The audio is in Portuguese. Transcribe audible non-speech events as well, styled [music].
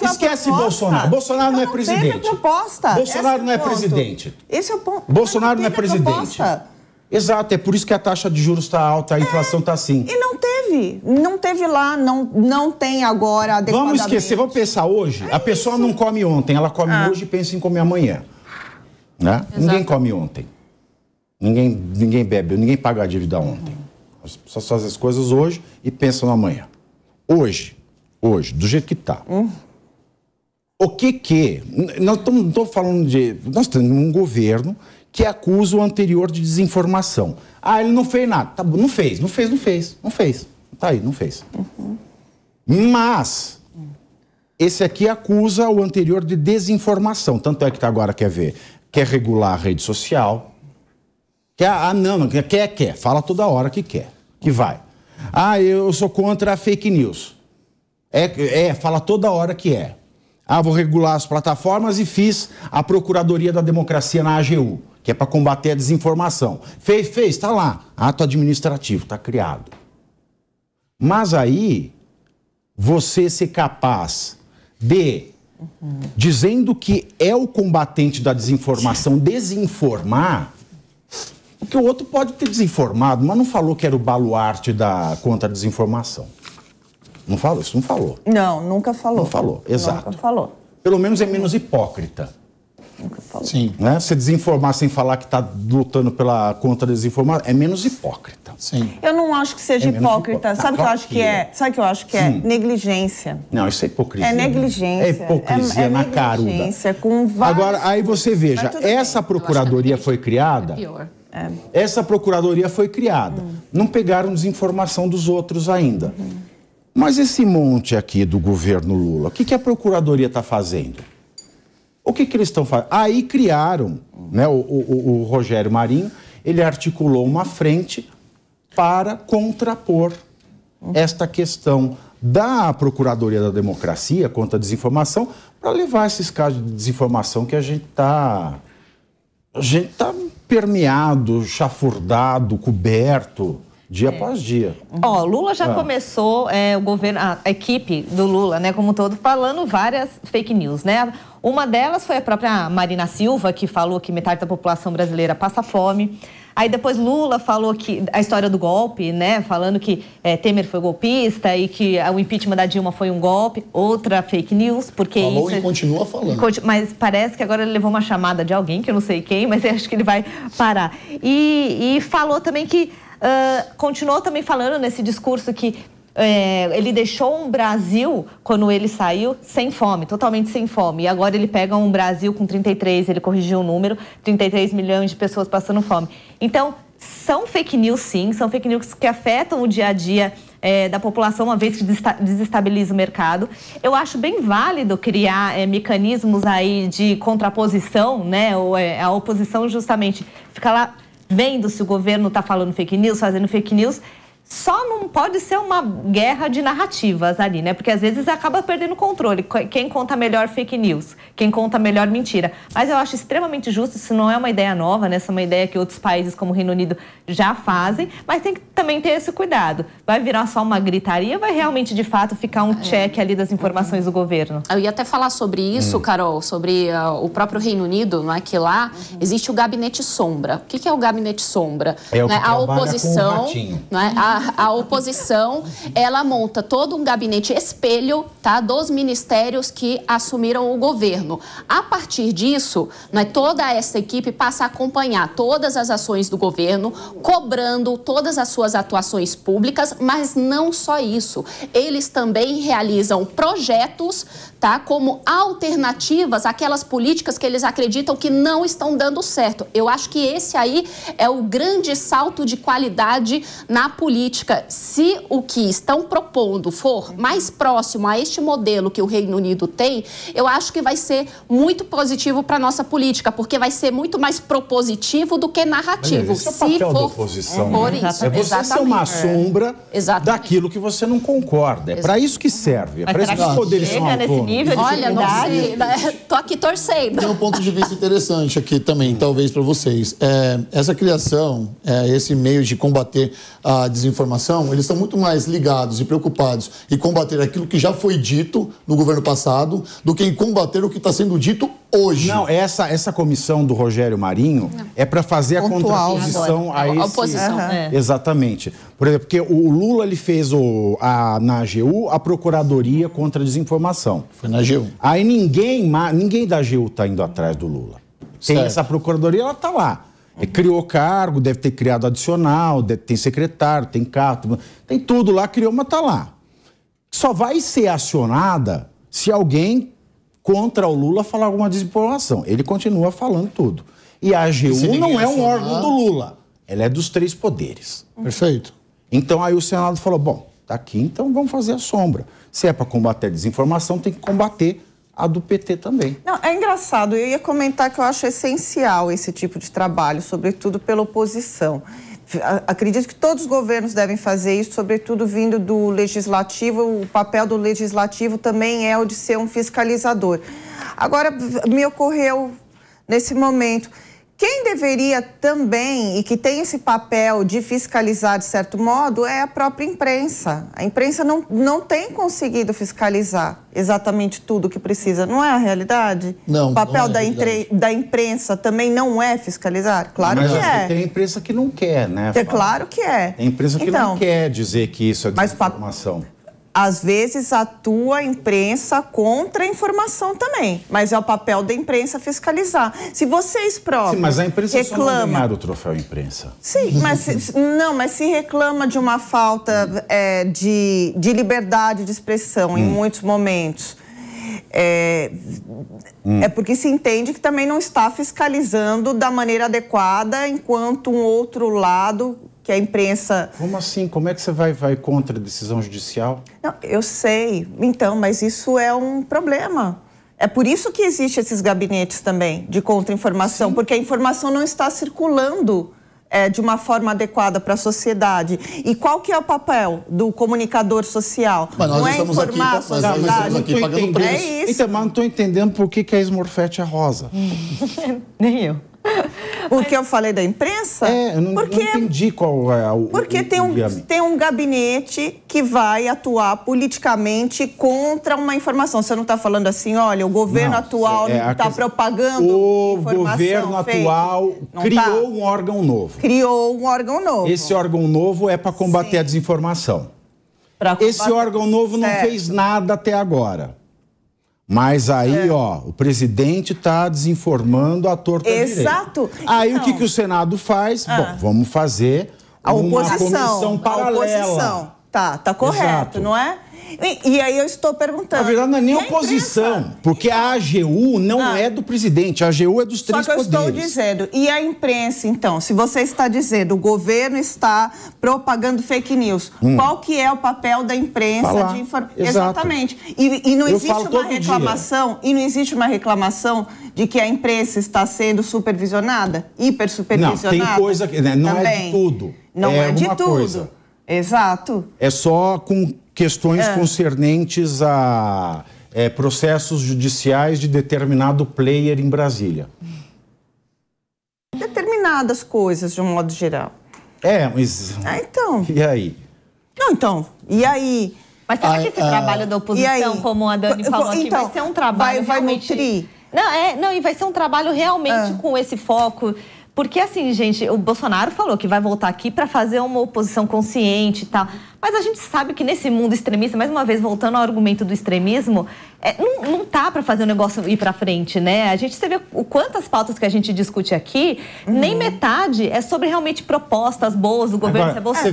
Esquece Bolsonaro. Bolsonaro não, não, é presidente. Proposta. Bolsonaro Esse não é, é presidente. Esse é o ponto. Bolsonaro não, não é presidente. Proposta. Exato, é por isso que a taxa de juros está alta, a é, inflação está é. assim. E não teve. Não teve lá, não, não tem agora Vamos esquecer, vamos pensar hoje. É a pessoa isso. não come ontem, ela come ah. hoje e pensa em comer amanhã. Né? Ninguém come ontem. Ninguém, ninguém bebe, ninguém paga a dívida ontem. As pessoas fazem as coisas hoje e pensam no amanhã. Hoje, hoje, do jeito que está. Hum. O que que... Nós não estou falando de... Nós temos um governo que acusa o anterior de desinformação. Ah, ele não fez nada. Tá, não fez, não fez, não fez, não fez. Tá aí, não fez. Uhum. Mas esse aqui acusa o anterior de desinformação. Tanto é que tá agora quer ver, quer regular a rede social. Quer, ah, não, não quer, quer, quer. Fala toda hora que quer, que vai. Ah, eu sou contra a fake news. É, é, fala toda hora que é. Ah, vou regular as plataformas e fiz a Procuradoria da Democracia na AGU, que é para combater a desinformação. Fez, fez, está lá. Ato administrativo, está criado. Mas aí, você ser capaz de, dizendo que é o combatente da desinformação, desinformar, porque o outro pode ter desinformado, mas não falou que era o baluarte da contra-desinformação. Não falou? Isso não falou. Não, nunca falou. Não falou, exato. Nunca falou. Pelo menos é menos hipócrita. Nunca falou. Sim. Né? Se desinformar sem falar que está lutando pela contra desinformar, é menos hipócrita. Sim. Eu não acho que seja é hipócrita. hipócrita. Sabe o que eu acho é? que é? Sabe o que eu acho que é? Sim. Negligência. Não, isso é hipocrisia. É né? negligência. Né? É hipocrisia é, é na caruda. Negligência com vários... Agora, aí você veja, essa bem. É procuradoria foi criada. É pior. É. Essa procuradoria foi criada. Hum. Não pegaram desinformação dos outros ainda. Hum. Mas esse monte aqui do governo Lula, o que, que a Procuradoria está fazendo? O que, que eles estão fazendo? Aí criaram, né, o, o, o Rogério Marinho, ele articulou uma frente para contrapor esta questão da Procuradoria da Democracia contra a desinformação para levar esses casos de desinformação que a gente está a gente tá permeado, chafurdado, coberto dia é. após dia. Ó, Lula já ah. começou é, o governo, a, equipe do Lula, né, como um todo, falando várias fake news, né? Uma delas foi a própria Marina Silva, que falou que metade da população brasileira passa fome. Aí depois Lula falou que a história do golpe, né? Falando que é, Temer foi golpista e que o impeachment da Dilma foi um golpe, outra fake news, porque falou isso, e é continua falando. Mas parece que agora ele levou uma chamada de alguém que eu não sei quem, mas [laughs] acho que ele vai parar. E, e falou também que ah, continuou também falando nesse discurso que é, ele deixou um Brasil, quando ele saiu, sem fome, totalmente sem fome. E agora ele pega um Brasil com 33, ele corrigiu o número, 33 milhões de pessoas passando fome. Então, são fake news sim, são fake news que afetam o dia a dia é, da população, uma vez que desestabiliza o mercado. Eu acho bem válido criar é, mecanismos aí de contraposição, né? Ou, a oposição justamente fica lá vendo se o governo está falando fake news, fazendo fake news, só não pode ser uma guerra de narrativas ali, né? Porque às vezes acaba perdendo o controle. Quem conta melhor fake news, quem conta melhor mentira. Mas eu acho extremamente justo, isso não é uma ideia nova, né? Isso é uma ideia que outros países como o Reino Unido já fazem, mas tem que também ter esse cuidado. Vai virar só uma gritaria, vai realmente de fato ficar um é. check ali das informações uhum. do governo. Eu ia até falar sobre isso, hum. Carol, sobre uh, o próprio Reino Unido, não é que lá uhum. existe o gabinete sombra. O que, é o gabinete sombra? É o é que né? A oposição, com o A a, oposição ela monta todo um gabinete espelho tá, dos ministérios que assumiram o governo. A partir disso, né, toda essa equipe passa a acompanhar todas as ações do governo, cobrando todas as suas atuações públicas, mas não só isso. Eles também realizam projetos tá? Como alternativas àquelas políticas que eles acreditam que não estão dando certo. Eu acho que esse aí é o grande salto de qualidade na política. Se o que estão propondo for mais próximo a este modelo que o Reino Unido tem, eu acho que vai ser muito positivo para nossa política, porque vai ser muito mais propositivo do que narrativo. Esse é o papel for... da oposição. É, né? isso. é você Exatamente. ser uma sombra é. daquilo que você não concorda. É para isso que serve. É para isso que os poderes são autônomos nível de Olha, dificuldade. não tá, é, Tô aqui torcendo. Tem um ponto de vista interessante aqui também, talvez para vocês. É, essa criação, é, esse meio de combater a desinformação, eles estão muito mais ligados e preocupados em combater aquilo que já foi dito no governo passado do que em combater o que está sendo dito hoje. Não, essa, essa comissão do Rogério Marinho não. é para fazer a contraposição a, a esse... Oposição. Uhum. É. Exatamente. Por exemplo, porque o Lula ele fez o, a, na AGU a Procuradoria contra a Desinformação. Foi na AGU. Aí ninguém, ninguém da AGU está indo atrás do Lula. Tem certo. essa procuradoria, ela está lá. Uhum. Criou cargo, deve ter criado adicional, deve, tem secretário, tem cargo, tem tudo lá, criou, mas está lá. Só vai ser acionada se alguém contra o Lula falar alguma desinformação. Ele continua falando tudo. E a AGU não é um órgão do Lula. Ela é dos três poderes. Perfeito. Então aí o Senado falou: bom, tá aqui, então vamos fazer a sombra. Se é para combater a desinformação, tem que combater a do PT também. Não, é engraçado, eu ia comentar que eu acho essencial esse tipo de trabalho, sobretudo pela oposição. Acredito que todos os governos devem fazer isso, sobretudo vindo do legislativo. O papel do legislativo também é o de ser um fiscalizador. Agora, me ocorreu nesse momento quem deveria também, e que tem esse papel de fiscalizar de certo modo, é a própria imprensa. A imprensa não, não tem conseguido fiscalizar exatamente tudo o que precisa, não é a realidade? Não. O papel não é da, impre, da imprensa também não é fiscalizar? Claro mas que é. Tem imprensa que não quer, né? É claro que é. Tem imprensa que então, não quer dizer que isso é desinformação. Mas às vezes atua a imprensa contra a informação também, mas é o papel da imprensa fiscalizar. Se vocês próprios Sim, mas a imprensa reclama, só não o troféu imprensa. Sim, mas se, não, mas se reclama de uma falta é, de, de liberdade de expressão hum. em muitos momentos. É, hum. é, porque se entende que também não está fiscalizando da maneira adequada, enquanto um outro lado que a imprensa. Como assim? Como é que você vai, vai contra a decisão judicial? Não, eu sei, então, mas isso é um problema. É por isso que existem esses gabinetes também de contra-informação, porque a informação não está circulando é, de uma forma adequada para a sociedade. E qual que é o papel do comunicador social? Mas nós não é estamos informar aqui, a sociedade. Nós estamos aqui pagando preço. É isso. Então, mas não estou entendendo por que, que é a esmorfete é rosa. [laughs] Nem eu. Porque eu falei da imprensa? É, eu não, porque, não entendi qual é o. Porque o, tem, um, tem um gabinete que vai atuar politicamente contra uma informação. Você não está falando assim, olha, o governo não, atual está é, é tá questão... propagando. O governo feita. atual não tá. criou tá? um órgão novo. Criou um órgão novo. Esse órgão novo é para combater Sim. a desinformação. Combater... Esse órgão novo não certo. fez nada até agora. Mas aí, é. ó, o presidente está desinformando a torta Exato. Direita. Aí então, o que, então. que o Senado faz? Ah. Bom, vamos fazer a oposição, uma comissão paralela. A oposição. Tá, tá correto, Exato. não é? E, e, aí eu estou perguntando. Na verdade, não é nem oposição, porque a AGU não, ah. é do presidente, a AGU é dos três poderes. Só que eu poderes. estou dizendo, e a imprensa, então? Se você está dizendo, o governo está propagando fake news, hum. qual que é o papel da imprensa Falar. de informar? Exatamente. E, e não existe uma reclamação, dia. e não existe uma reclamação de que a imprensa está sendo supervisionada, hiper supervisionada? Não, tem coisa que né, não Também. é de tudo. Não é, é de tudo. Coisa. Exato. É só com questões é. concernentes a é, processos judiciais de determinado player em Brasília. Determinadas coisas, de um modo geral. É, mas. Ah, então. E aí? Não, então. E aí? Mas será que esse trabalho ah. da oposição, como a Dani falou então, aqui, vai ser um trabalho vai, vai realmente... Nutrir. Não, é, não, e vai ser um trabalho realmente ah. com esse foco porque assim, gente, o Bolsonaro falou que vai voltar aqui para fazer uma oposição consciente e tal. Mas a gente sabe que nesse mundo extremista, mais uma vez voltando ao argumento do extremismo, é, não, não tá para fazer o negócio ir para frente, né? A gente vê o quantas pautas que a gente discute aqui, uhum. nem metade é sobre realmente propostas boas do governo. Agora,